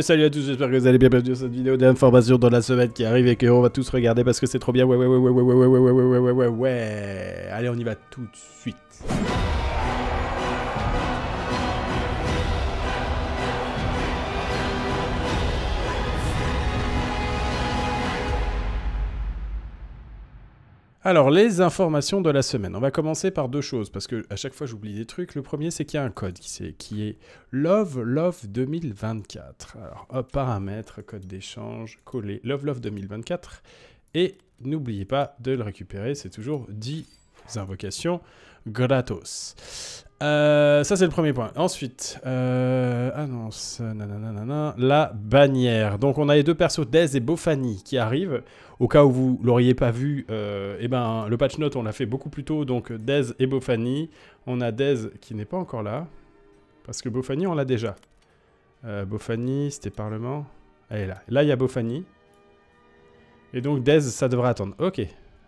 salut à tous, j'espère que vous allez bien. Bienvenue dans cette vidéo d'information dans la semaine qui arrive et que on va tous regarder parce que c'est trop bien. ouais, ouais, ouais, ouais, ouais, ouais, ouais, ouais, ouais, ouais, ouais, ouais. Allez, on y va tout de suite. Alors, les informations de la semaine. On va commencer par deux choses, parce que à chaque fois j'oublie des trucs. Le premier, c'est qu'il y a un code qui, est, qui est Love Love 2024. Alors, paramètres, code d'échange, coller Love Love 2024. Et n'oubliez pas de le récupérer, c'est toujours dit invocations gratos. Euh, ça, c'est le premier point. Ensuite, euh, annonce, la bannière. Donc, on a les deux persos, Dez et Bofani, qui arrivent. Au cas où vous l'auriez pas vu, euh, eh ben, le patch note, on l'a fait beaucoup plus tôt. Donc, Dez et Bofani. On a Dez qui n'est pas encore là. Parce que Bofani, on l'a déjà. Bofani, c'était Parlement. Elle est là. Là, il y a Bofani. Et donc, Dez, ça devrait attendre. Ok.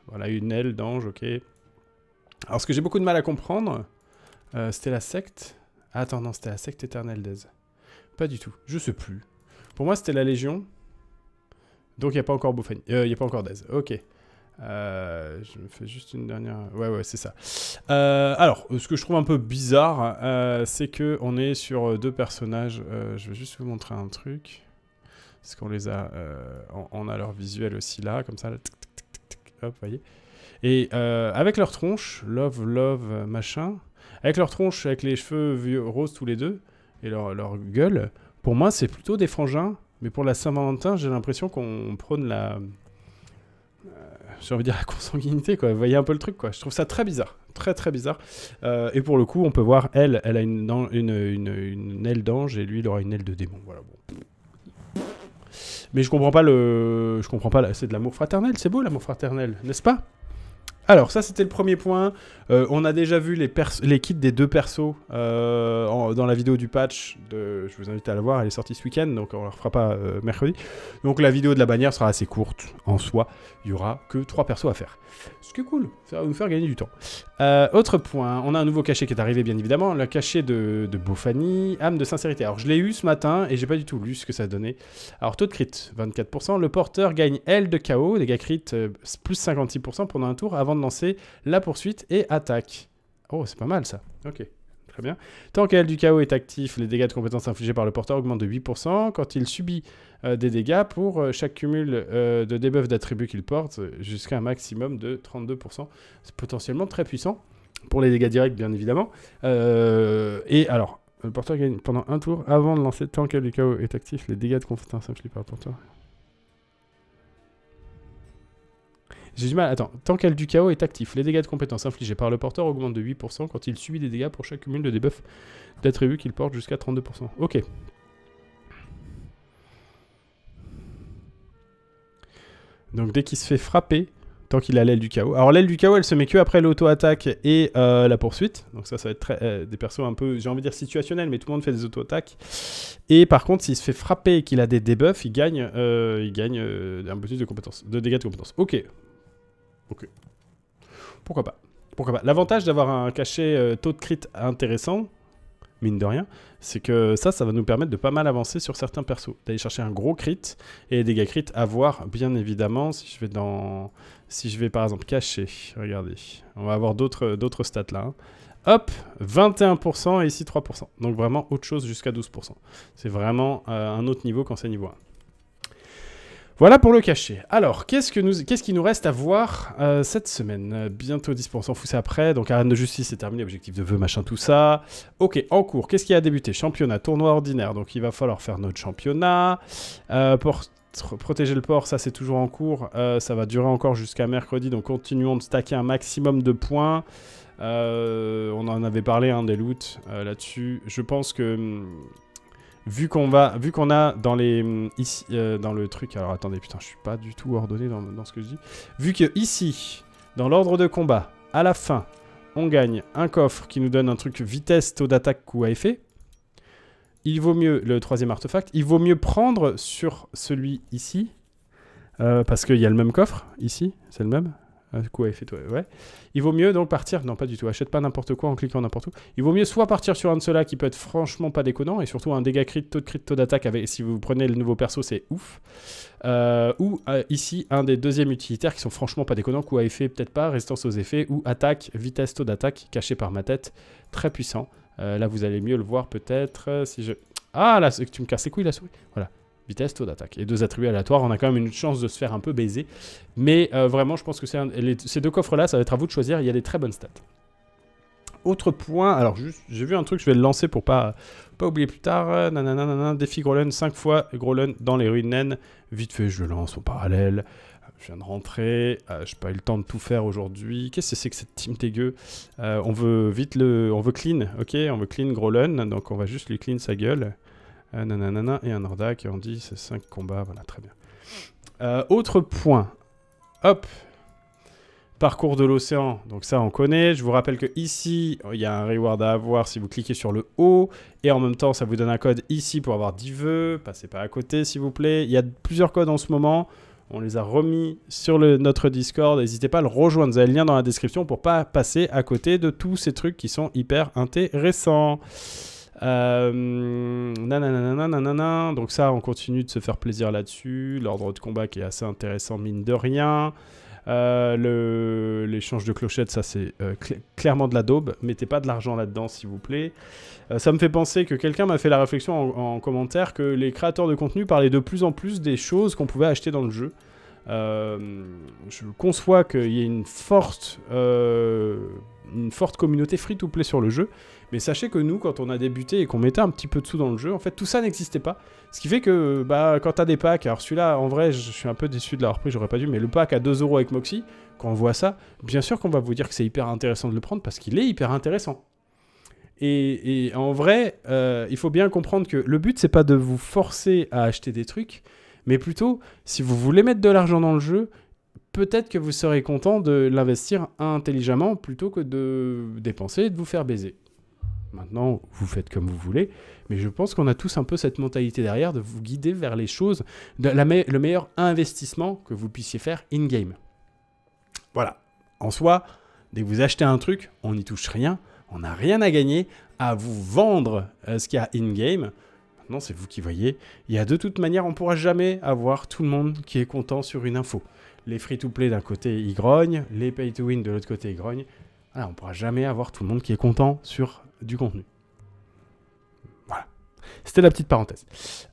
Voilà, une aile d'ange, ok. Alors ce que j'ai beaucoup de mal à comprendre, euh, c'était la secte. Ah, attends, non, c'était la secte éternelle d'Aise. Pas du tout, je sais plus. Pour moi, c'était la Légion. Donc il n'y a pas encore Bouffani. Euh, il a pas encore d'Aise, ok. Euh, je me fais juste une dernière... Ouais, ouais, c'est ça. alors, ce que je trouve un peu bizarre, c'est que on est sur deux personnages. je vais juste vous montrer un truc. Parce qu'on les a... On, a leur visuel aussi là, comme ça. hop, voyez. Et euh, avec leur tronche, love, love, machin, avec leur tronche, avec les cheveux vieux, roses tous les deux, et leur, leur gueule, pour moi, c'est plutôt des frangins. Mais pour la Saint-Valentin, j'ai l'impression qu'on prône la. Euh, j'ai envie de dire la consanguinité, quoi. Vous voyez un peu le truc, quoi. Je trouve ça très bizarre. Très, très bizarre. Euh, et pour le coup, on peut voir, elle, elle a une, une, une, aile d'ange et lui, il aura une aile de démon. Voilà, Mais je comprends pas le. Je comprends pas. C'est de l'amour fraternel, c'est beau l'amour fraternel, n'est-ce pas alors ça c'était le premier point. Euh, on a déjà vu les, les kits des deux persos euh, dans la vidéo du patch. De, je vous invite à la voir, elle est sortie ce week-end, donc on ne la refera pas euh, mercredi. Donc la vidéo de la bannière sera assez courte en soi. Il y aura que trois persos à faire. Ce qui est cool, ça va nous faire gagner du temps. autre point, on a un nouveau cachet qui est arrivé bien évidemment, le cachet de, de Bofani, âme de sincérité. Alors je l'ai eu ce matin et j'ai pas du tout lu ce que ça donnait. Alors taux de crit 24%, le porteur gagne L de KO, dégâts crit plus 56% pendant un tour avant de lancer la poursuite et attaque. Oh, c'est pas mal ça. Ok. Très bien. Tant qu'elle du chaos est actif, les dégâts de compétence infligés par le porteur augmentent de 8% quand il subit euh, des dégâts pour euh, chaque cumul euh, de débuff d'attributs qu'il porte jusqu'à un maximum de 32%. C'est potentiellement très puissant pour les dégâts directs, bien évidemment. et alors, le porteur gagne pendant un tour avant de lancer tant qu'elle du chaos est actif, les dégâts de compétence infligés par le porteur. J'ai du mal. Attends, tant qu'elle du chaos est actif, les dégâts de compétences infligés par le porteur augmentent de 8% quand il subit des dégâts pour chaque cumul de debuff d'attributs qu'il porte jusqu'à 32%. Ok. Donc dès qu'il se fait frapper, tant qu'il a l'aile du chaos. Alors l'aile du chaos, elle se met que après l'auto-attaque et euh, la poursuite. Donc ça, ça va être très, euh, des persos un peu, j'ai envie de dire situationnels, mais tout le monde fait des auto-attaques. Et par contre, s'il se fait frapper et qu'il a des debuffs, il gagne, euh, il gagne un bonus de, de dégâts de compétence. Ok, pourquoi pas Pourquoi L'avantage d'avoir un cachet euh, taux de crit intéressant, mine de rien, c'est que ça, ça va nous permettre de pas mal avancer sur certains persos. D'aller chercher un gros crit et des dégâts crit à voir, bien évidemment, si je vais dans... Si je vais par exemple cacher, regardez, on va avoir d'autres euh, stats là. Hein. Hop, 21% et ici 3%. Donc vraiment autre chose jusqu'à 12%. C'est vraiment euh, un autre niveau quand c'est niveau 1. Voilà pour le cachet. Alors, qu'est-ce, que nous, qu'est-ce qui nous reste à voir euh, cette semaine euh, Bientôt 10%, on après. Donc, arène de justice, c'est terminé. Objectif de vœux, machin, tout ça. Ok, en cours, qu'est-ce qui a débuté Championnat, tournoi ordinaire. Donc, il va falloir faire notre championnat. Euh, pour protéger le port, ça c'est toujours en cours. ça va durer encore jusqu'à mercredi. Donc, continuons de stacker un maximum de points. on en avait parlé hein, des loots là-dessus. Je pense que hmm, vu qu'on va, vu qu'on a dans les mm, ici, euh, dans le truc. Alors attendez, putain, je suis pas du tout ordonné dans, ce que je dis. Vu que ici, dans l'ordre de combat, à la fin, on gagne un coffre qui nous donne un truc vitesse, taux d'attaque, coup à effet. Il vaut mieux le troisième artefact. Il vaut mieux prendre sur celui ici. Euh, parce qu'il y a le même coffre ici, c'est le même. Un coup effet, ouais. Il vaut mieux donc partir, non pas du tout, achète pas n'importe quoi en cliquant n'importe où. Il vaut mieux soit partir sur un de ceux-là qui peut être franchement pas déconnant, et surtout un dégât crit, taux de crit, taux d'attaque, avec, si vous prenez le nouveau perso, c'est ouf. Euh, ou euh, ici, un des deuxièmes utilitaires qui sont franchement pas déconnants, coup à effet, peut-être pas, résistance aux effets, ou attaque, vitesse, taux d'attaque, caché par ma tête, très puissant. Euh, là, vous allez mieux le voir peut-être si je... Ah, là, tu me casses les couilles la souris. Voilà, vitesse, d'attaque. Et deux attributs aléatoires, on a quand même une chance de se faire un peu baiser. Mais euh, vraiment, je pense que un, ces deux coffres-là, ça va être à vous de choisir, il y a des très bonnes stats. Autre point, alors juste, j'ai vu un truc, je vais le lancer pour pas, pas oublier plus tard. Euh, nanana, défi Grolen 5 fois, Grolun dans les ruines naines. Vite fait, je le lance en parallèle. Je viens de rentrer, euh, je pas eu le temps de tout faire aujourd'hui. Qu'est-ce que c'est que cette team dégueu On veut vite le... On veut clean, ok On veut clean Grolun, donc on va juste lui clean sa gueule. Euh, nanana, et un Ordak. qui ont dit c'est 5 combats, voilà, très bien. Euh, autre point, hop, parcours de l'océan, donc ça on connaît, je vous rappelle que ici, il y a un reward à avoir si vous cliquez sur le haut, et en même temps ça vous donne un code ici pour avoir 10 vœux, passez pas à côté s'il vous plaît, il y a plusieurs codes en ce moment, on les a remis sur le, notre Discord. N'hésitez pas à le rejoindre. Vous avez le lien dans la description pour pas passer à côté de tous ces trucs qui sont hyper intéressants. Euh, donc ça, on continue de se faire plaisir là-dessus. L'ordre de combat qui est assez intéressant, mine de rien. Euh, L'échange de clochettes, ça c'est euh, clairement de la daube. Mettez pas de l'argent là-dedans, s'il vous plaît. Euh, ça me fait penser que quelqu'un m'a fait la réflexion en, en, commentaire que les créateurs de contenu parlaient de plus en plus des choses qu'on pouvait acheter dans le jeu. Euh, je conçois qu'il y ait une forte, euh, une forte communauté free-to-play sur le jeu, mais sachez que nous, quand on a débuté et qu'on mettait un petit peu de sous dans le jeu, en fait, tout ça n'existait pas. Ce qui fait que, bah, quand t'as des packs, alors celui-là, en vrai, je suis un peu déçu de l'avoir pris, j'aurais pas dû, mais le pack à 2€ avec Moxie, quand on voit ça, bien sûr qu'on va vous dire que c'est hyper intéressant de le prendre parce qu'il est hyper intéressant. Et, en vrai, euh, il faut bien comprendre que le but, c'est pas de vous forcer à acheter des trucs, mais plutôt, si vous voulez mettre de l'argent dans le jeu, peut-être que vous serez content de l'investir intelligemment plutôt que de dépenser et de vous faire baiser. Maintenant, vous faites comme vous voulez, mais je pense qu'on a tous un peu cette mentalité derrière de vous guider vers les choses, le meilleur investissement que vous puissiez faire in-game. Voilà. En soi, dès que vous achetez un truc, on n'y touche rien, on n'a rien à gagner à vous vendre euh, ce qu'il y a in-game c'est vous qui voyez. Il y a de toute manière, on pourra jamais avoir tout le monde qui est content sur une info. Les free-to-play d'un côté, ils grognent, les pay-to-win de l'autre côté, ils grognent. Voilà, on pourra jamais avoir tout le monde qui est content sur du contenu. Voilà. C'était la petite parenthèse.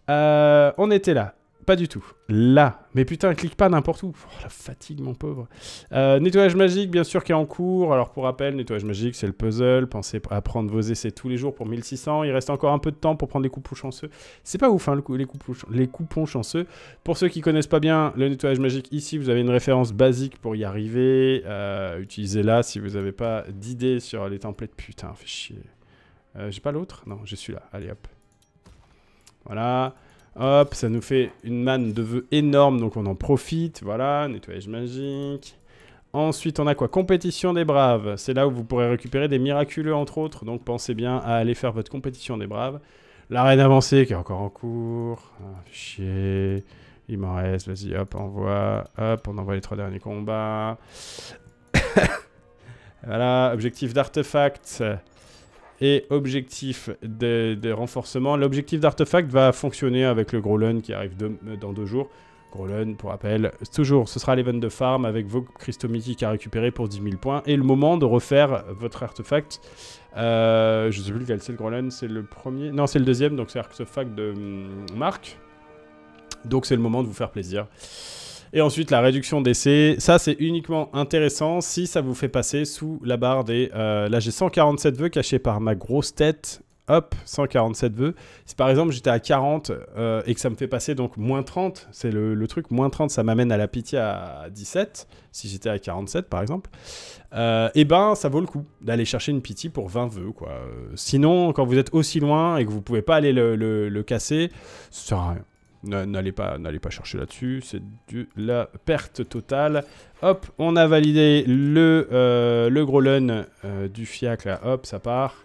Euh, on était là. Pas du tout. Là. Mais putain, clique pas n'importe où. Oh, la fatigue, mon pauvre. Euh, nettoyage magique, bien sûr, qui est en cours. Alors, pour rappel, nettoyage magique, c'est le puzzle. Pensez à prendre vos essais tous les jours pour 1600. Il reste encore un peu de temps pour prendre des coupons chanceux. C'est pas ouf, hein, le coup, les, coupons, les coupons chanceux. Pour ceux qui connaissent pas bien le nettoyage magique, ici, vous avez une référence basique pour y arriver. Euh, utilisez-la si vous n'avez pas d'idée sur les templates. Putain, fait chier. Euh, j'ai pas l'autre Non, j'ai celui-là. Allez, hop. Voilà. Hop, ça nous fait une manne de vœux énorme, donc on en profite. Voilà, nettoyage magique. Ensuite, on a quoi Compétition des braves. C'est là où vous pourrez récupérer des miraculeux, entre autres. Donc pensez bien à aller faire votre compétition des braves. L'arène avancée qui est encore en cours. Ah, chier. Il m'en reste. Vas-y, hop, envoie. Hop, on envoie les trois derniers combats. voilà, objectif d'artefact. Et objectif des, renforcements. L'objectif d'artefact va fonctionner avec le Grolun qui arrive dans deux jours. Grolun, pour rappel, toujours, ce sera l'event de farm avec vos cristaux mythiques à récupérer pour 10 000 points. Et le moment de refaire votre artefact. je euh, je sais plus lequel c'est le Grolun, c'est le premier. Non, c'est le deuxième, donc c'est artefact de hum, Marc. Donc c'est le moment de vous faire plaisir. Et ensuite, la réduction d'essai. Ça, c'est uniquement intéressant si ça vous fait passer sous la barre des... Euh, là, j'ai 147 vœux cachés par ma grosse tête. Hop, 147 vœux. Si par exemple j'étais à 40 euh, et que ça me fait passer donc moins 30, c'est le, truc, moins 30, ça m'amène à la pitié à 17, si j'étais à 47 par exemple, Eh et ben ça vaut le coup d'aller chercher une pitié pour 20 vœux. Quoi. Euh, sinon, quand vous êtes aussi loin et que vous pouvez pas aller le, le casser, ça sert à rien. N'allez pas, pas chercher là-dessus, c'est de la perte totale. Hop, on a validé le, euh, gros lun euh, du fiac, là, hop, ça part.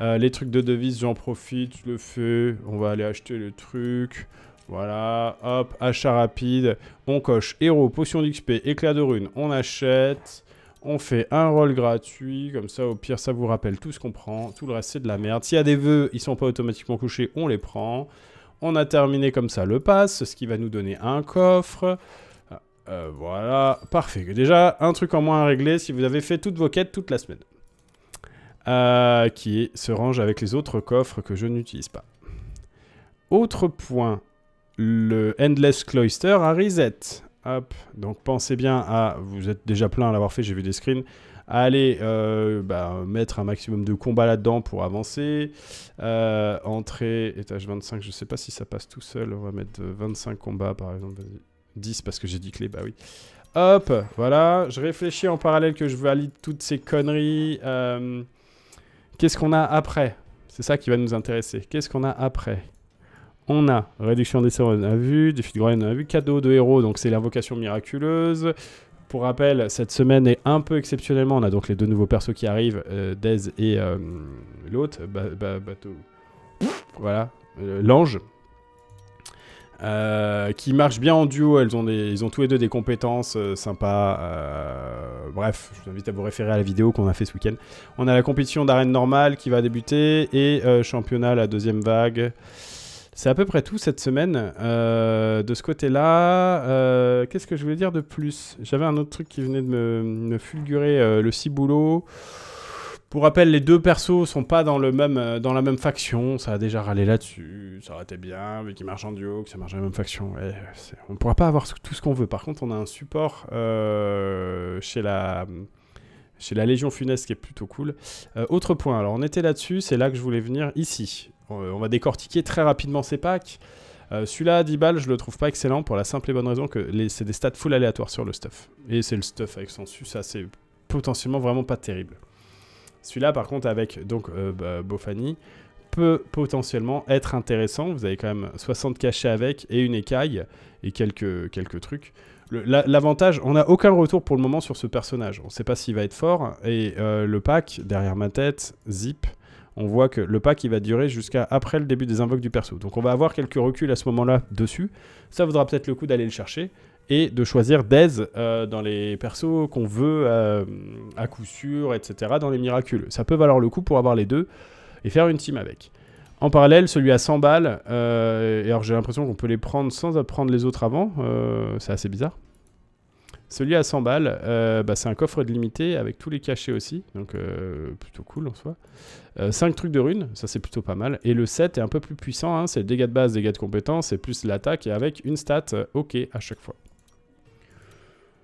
Euh, les trucs de devise, j'en profite, je le fais, on va aller acheter le truc. Voilà, hop, achat rapide, on coche héros, potion d'XP, éclat de rune, on achète, on fait un roll gratuit, comme ça au pire ça vous rappelle tout ce qu'on prend, tout le reste c'est de la merde. S'il y a des vœux, ils sont pas automatiquement couchés, on les prend. On a terminé comme ça le pass, ce qui va nous donner un coffre. Ah, euh, voilà, parfait. Déjà, un truc en moins à régler si vous avez fait toutes vos quêtes toute la semaine. Euh, qui se range avec les autres coffres que je n'utilise pas. Autre point, le Endless Cloister à reset. Hop, donc pensez bien à... Vous êtes déjà plein à l'avoir fait, j'ai vu des screens. Allez, euh, bah, mettre un maximum de combats là-dedans pour avancer. Euh, entrer, entrée, étage 25, je sais pas si ça passe tout seul. On va mettre 25 combats par exemple. 10 parce que j'ai dit clé, bah oui. Hop, voilà. Je réfléchis en parallèle que je valide toutes ces conneries. Euh, qu'est-ce qu'on a après C'est ça qui va nous intéresser. Qu'est-ce qu'on a après on a réduction des on a vu, défi de Groen, on a vu, cadeau de héros, donc c'est l'invocation miraculeuse, pour rappel, cette semaine est un peu exceptionnellement. On a donc les deux nouveaux persos qui arrivent, euh, Dez et euh, l'autre, Bateau. Voilà, euh, l'ange. Euh, qui marchent bien en duo, elles ont ils ont tous les deux des compétences sympas. bref, je vous invite à vous référer à la vidéo qu'on a fait ce week-end. On a la compétition d'arène normale qui va débuter et championnat la deuxième vague. C'est à peu près tout cette semaine. Euh, de ce côté-là, euh, qu'est-ce que je voulais dire de plus J'avais un autre truc qui venait de me, fulgurer, euh, le ciboulot. Pour rappel, les deux persos sont pas dans, le même, dans la même faction. Ça a déjà râlé là-dessus. Ça aurait été bien, vu qu'ils marchent en duo, que ça marche dans la même faction. On on pourra pas avoir tout ce qu'on veut. Par contre, on a un support chez la chez la Légion Funeste qui est plutôt cool. autre point, alors on était là-dessus, c'est là que je voulais venir ici. Euh, on va décortiquer très rapidement ces packs. Euh, celui-là, à 10 balles, je le trouve pas excellent pour la simple et bonne raison que c'est des stats full aléatoires sur le stuff. Et c'est le stuff avec son ça c'est potentiellement vraiment pas terrible. Celui-là, par contre, avec donc euh, bah, Bofani, peut potentiellement être intéressant. Vous avez quand même 60 cachets avec et une écaille et quelques, quelques trucs. L'avantage, on n'a aucun retour pour le moment sur ce personnage. On ne sait pas s'il va être fort. Et euh, le pack, derrière ma tête, zip, on voit que le pack il va durer jusqu'à après le début des invoques du perso. Donc on va avoir quelques reculs à ce moment-là dessus. Ça vaudra peut-être le coup d'aller le chercher et de choisir d'aise euh, dans les persos qu'on veut euh, à coup sûr, etc. dans les miracles, Ça peut valoir le coup pour avoir les deux et faire une team avec. En parallèle, celui à 100 balles, euh, et alors j'ai l'impression qu'on peut les prendre sans apprendre les autres avant, c'est assez bizarre. Celui à 100 balles, euh, bah, c'est un coffre de limité avec tous les cachets aussi, donc euh, plutôt cool en soi. 5 euh, trucs de runes, ça c'est plutôt pas mal. Et le 7 est un peu plus puissant, hein, c'est dégâts de base, dégâts de compétence, et plus l'attaque, et avec une stat OK à chaque fois.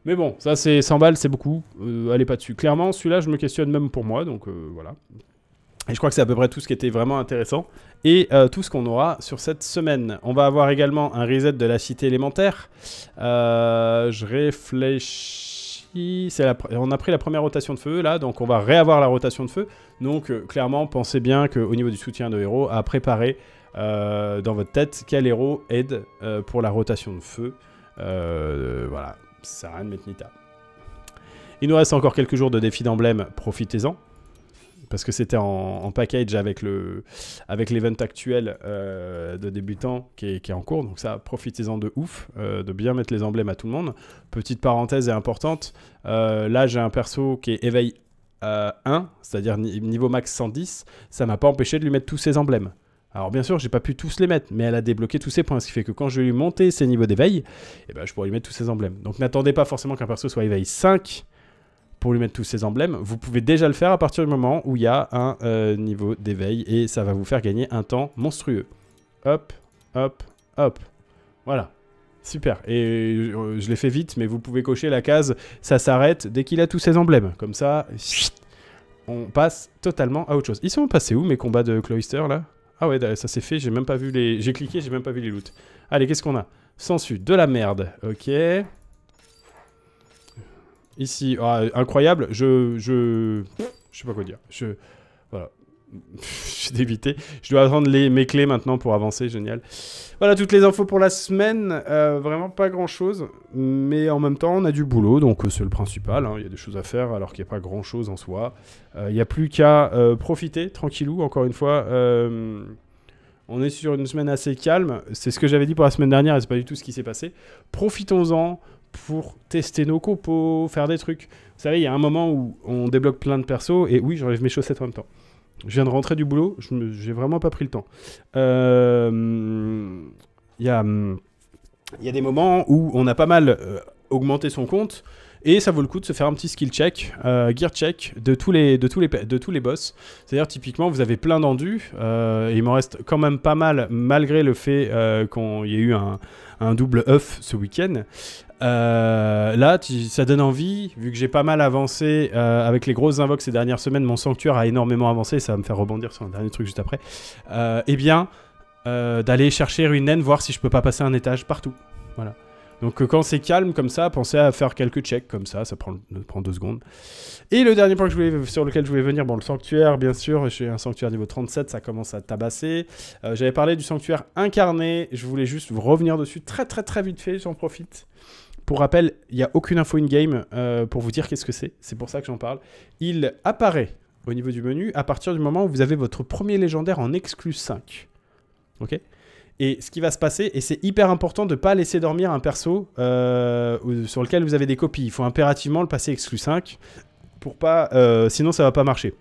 Mais bon, ça c'est 100 balles, c'est beaucoup. allez pas dessus. Clairement, celui-là, je me questionne même pour moi, donc voilà. Et je crois que c'est à peu près tout ce qui était vraiment intéressant. Et euh, tout ce qu'on aura sur cette semaine. On va avoir également un reset de la cité élémentaire. Euh, je réfléchis. on a pris la première rotation de feu là, donc on va réavoir la rotation de feu. Donc euh, clairement, pensez bien qu'au niveau du soutien de héros, à préparer dans votre tête quel héros aide pour la rotation de feu. voilà, ça sert rien de mettre Il nous reste encore quelques jours de défi d'emblème, profitez-en parce que c'était en, package avec le avec l'event actuel euh, de débutants qui est, en cours. Donc ça, profitez-en de ouf, euh, de bien mettre les emblèmes à tout le monde. Petite parenthèse et importante, euh, là j'ai un perso qui est éveil 1, c'est-à-dire niveau max 110, ça m'a pas empêché de lui mettre tous ses emblèmes. Alors bien sûr, j'ai pas pu tous les mettre, mais elle a débloqué tous ses points, ce qui fait que quand je vais lui monter ses niveaux d'éveil, eh ben, je pourrais lui mettre tous ses emblèmes. Donc n'attendez pas forcément qu'un perso soit éveil 5 pour lui mettre tous ses emblèmes. Vous pouvez déjà le faire à partir du moment où il y a un euh, niveau d'éveil et ça va vous faire gagner un temps monstrueux. Hop, hop, hop. Voilà. Super. Et euh, je, l'ai fait vite, mais vous pouvez cocher la case ça s'arrête dès qu'il a tous ses emblèmes. Comme ça, on passe totalement à autre chose. Ils sont passés où mes combats de cloister là Ah ouais, ça s'est fait, j'ai même pas vu les. J'ai cliqué, j'ai même pas vu les loots. Allez, qu'est-ce qu'on a Sensu, de la merde. Ok. Ici, ah, incroyable, je, je... Je sais pas quoi dire. Je... Voilà. J'ai débité. Je dois attendre les, mes clés maintenant pour avancer, génial. Voilà, toutes les infos pour la semaine. Euh, vraiment pas grand-chose, mais en même temps, on a du boulot, donc euh, c'est le principal. Hein. Il y a des choses à faire alors qu'il n'y a pas grand-chose en soi. Euh, il n'y a plus qu'à profiter, tranquillou, encore une fois. on est sur une semaine assez calme. C'est ce que j'avais dit pour la semaine dernière et c'est pas du tout ce qui s'est passé. Profitons-en, pour tester nos pour faire des trucs. Vous savez, il y a un moment où on débloque plein de persos, et oui, j'enlève mes chaussettes en même temps. Je viens de rentrer du boulot, je n'ai vraiment pas pris le temps. Euh, il y, a, y, a, des moments où on a pas mal euh, augmenté son compte, et ça vaut le coup de se faire un petit skill check, euh, gear check de tous les, de tous les, de tous les boss. C'est-à-dire typiquement vous avez plein d'endus, il m'en reste quand même pas mal malgré le fait qu'on qu'il y ait eu un, un double œuf ce week-end. Euh, là, ça donne envie, vu que j'ai pas mal avancé euh, avec les grosses invoques ces dernières semaines, mon sanctuaire a énormément avancé, ça va me faire rebondir sur un dernier truc juste après. Et euh, eh bien, d'aller chercher une naine, voir si je peux pas passer un étage partout. Voilà. Donc quand c'est calme comme ça, pensez à faire quelques checks comme ça, ça prend, deux secondes. Et le dernier point sur lequel je voulais venir, bon le sanctuaire bien sûr, j'ai un sanctuaire niveau 37, ça commence à tabasser. J'avais parlé du sanctuaire incarné, je voulais juste vous revenir dessus très très très vite fait, j'en profite. Pour rappel, il n'y a aucune info in-game euh, pour vous dire qu'est-ce que c'est. C'est pour ça que j'en parle. Il apparaît au niveau du menu à partir du moment où vous avez votre premier légendaire en exclus 5. Ok et ce qui va se passer, et c'est hyper important de ne pas laisser dormir un perso euh, sur lequel vous avez des copies. Il faut impérativement le passer exclus 5, pour pas, euh, sinon ça va pas marcher.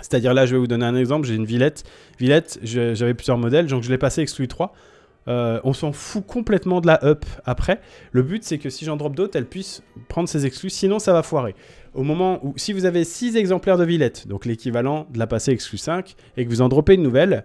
C'est-à-dire là, je vais vous donner un exemple, j'ai une Villette. Villette, j'avais plusieurs modèles, donc je l'ai passé exclus 3. Euh, on s'en fout complètement de la up après. Le but, c'est que si j'en drop d'autres, elle puisse prendre ses exclus, sinon ça va foirer. Au moment où, si vous avez 6 exemplaires de Villette, donc l'équivalent de la passée exclus 5, et que vous en dropez une nouvelle,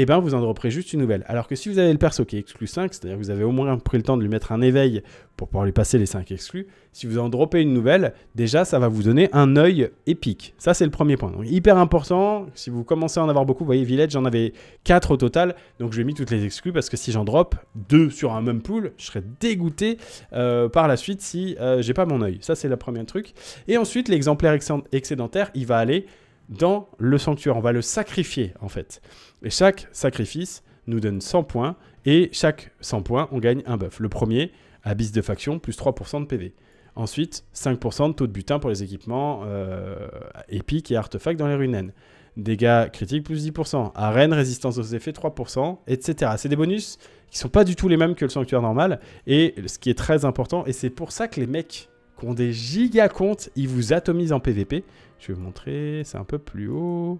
et eh ben vous en droperez juste une nouvelle. Alors que si vous avez le perso qui exclut 5, c'est-à-dire que vous avez au moins pris le temps de lui mettre un éveil pour pouvoir lui passer les 5 exclus, si vous en dropez une nouvelle, déjà ça va vous donner un œil épique. Ça c'est le premier point. Donc hyper important, si vous commencez à en avoir beaucoup, vous voyez Village j'en avais 4 au total, donc je lui ai mis toutes les exclus parce que si j'en drop 2 sur un même pool, je serais dégoûté euh, par la suite si euh, j'ai pas mon œil. Ça c'est le premier truc. Et ensuite l'exemplaire excédentaire, il va aller dans le sanctuaire. On va le sacrifier, en fait. Et chaque sacrifice nous donne 100 points. Et chaque 100 points, on gagne un buff. Le premier, abysse de faction, plus 3% de PV. Ensuite, 5% de taux de butin pour les équipements euh, épiques et artefacts dans les ruines Dégâts critiques plus 10%. Arène, résistance aux effets 3%, etc. C'est des bonus qui sont pas du tout les mêmes que le sanctuaire normal. Et ce qui est très important, et c'est pour ça que les mecs ont des giga comptes, ils vous atomisent en PVP. Je vais vous montrer, c'est un peu plus haut.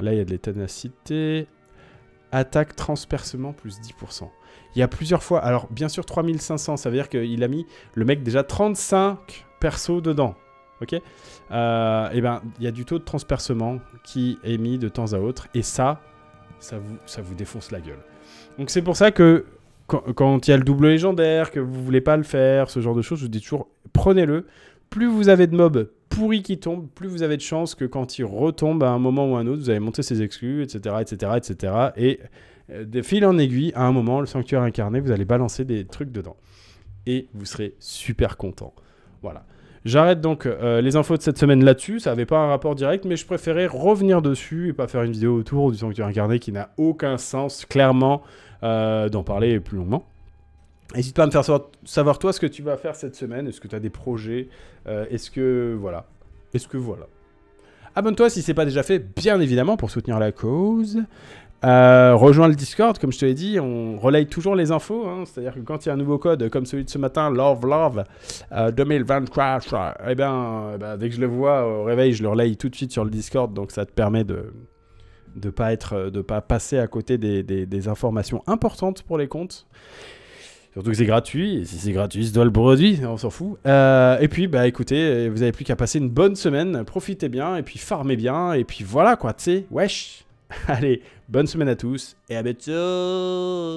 Là, il y a de l'étanacité, Attaque transpercement plus 10%. Il y a plusieurs fois. Alors, bien sûr, 3500, ça veut dire qu'il a mis le mec déjà 35 persos dedans. Ok euh, Et ben, il y a du taux de transpercement qui est mis de temps à autre. Et ça, ça vous, ça vous défonce la gueule. Donc, c'est pour ça que quand il y a le double légendaire, que vous voulez pas le faire, ce genre de choses, je vous dis toujours prenez-le. Plus vous avez de mobs pourris qui tombent, plus vous avez de chances que quand ils retombent à un moment ou à un autre, vous allez monter ses exclus, etc., etc., etc. Et euh, de fil en aiguille, à un moment, le sanctuaire incarné, vous allez balancer des trucs dedans. Et vous serez super content. Voilà. J'arrête donc euh, les infos de cette semaine là-dessus. Ça n'avait pas un rapport direct, mais je préférais revenir dessus et pas faire une vidéo autour du sanctuaire incarné qui n'a aucun sens, clairement, euh, d'en parler plus longuement. N'hésite pas à me faire savoir, toi ce que tu vas faire cette semaine. Est-ce que tu as des projets euh, Est-ce que voilà Est-ce que voilà Abonne-toi si c'est pas déjà fait, bien évidemment, pour soutenir la cause. Euh, rejoins le Discord, comme je te l'ai dit, on relaye toujours les infos. Hein. C'est-à-dire que quand il y a un nouveau code, comme celui de ce matin, Love Love 2020, euh, 2023, eh bien, eh ben, dès que je le vois au réveil, je le relaye tout de suite sur le Discord, donc ça te permet de de pas pas passer à côté des informations importantes pour les comptes. Surtout que c'est gratuit, et si c'est gratuit, se doit le produit, on s'en fout. Euh, et puis, bah écoutez, euh, vous avez plus qu'à passer une bonne semaine, profitez bien, et puis farmez bien, et puis voilà quoi, tu sais, wesh Allez, bonne semaine à tous, et à bientôt